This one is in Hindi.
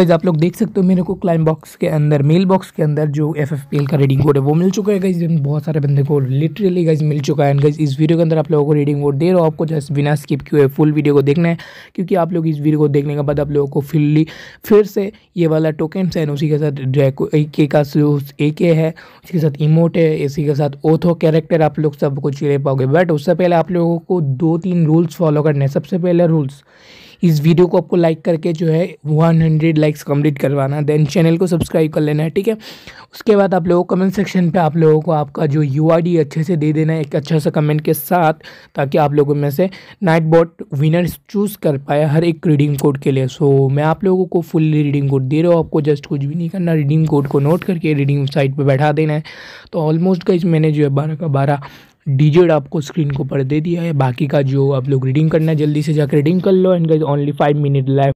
गाइज आप लोग देख सकते हो मेरे को क्लाइम बॉक्स के अंदर मेल बॉक्स के अंदर जो एफ एफ पी एल का रीडिंग कोड है वो मिल चुका है गाइज बहुत सारे बंदे को लिटरली गाइज मिल चुका है एंड गाइज इस वीडियो के अंदर आप लोगों को रीडिंग कोड दे रहा हूँ आपको जस्ट बिना स्किप किए फुल वीडियो को देखना है क्योंकि आप लोग इस वीडियो को देखने के बाद आप लोगों को फुल्ली फिर से ये वाला टोकन है उसी के साथ ए के का ए के है उसके साथ इमोट है इसी के साथ ओथो कैरेक्टर आप लोग सब कुछ ले पाओगे बट उससे पहले आप लोगों को दो तीन रूल्स फॉलो करने हैं सबसे पहले रूल्स इस वीडियो को आपको लाइक करके जो है वन हंड्रेड लाइक्स कम्प्लीट करवाना देन चैनल को सब्सक्राइब कर लेना है ठीक है उसके बाद आप लोगों कमेंट सेक्शन पे आप लोगों को आपका जो यू अच्छे से दे देना है एक अच्छा सा कमेंट के साथ ताकि आप लोगों में से नाइट बॉट विनर्स चूज़ कर पाए हर एक रीडिंग कोड के लिए सो so, मैं आप लोगों को फुल्ली रीडिंग कोड दे रहा हूँ आपको जस्ट कुछ भी नहीं करना रीडिंग कोड को नोट करके रीडिंग साइट पर बैठा देना है तो ऑलमोस्ट का मैंने जो है बारह का बारह डिजिट आपको स्क्रीन के ऊपर दे दिया है बाकी का जो आप लोग रीडिंग करना है जल्दी से जाकर रीडिंग कर लो and guys only five minute life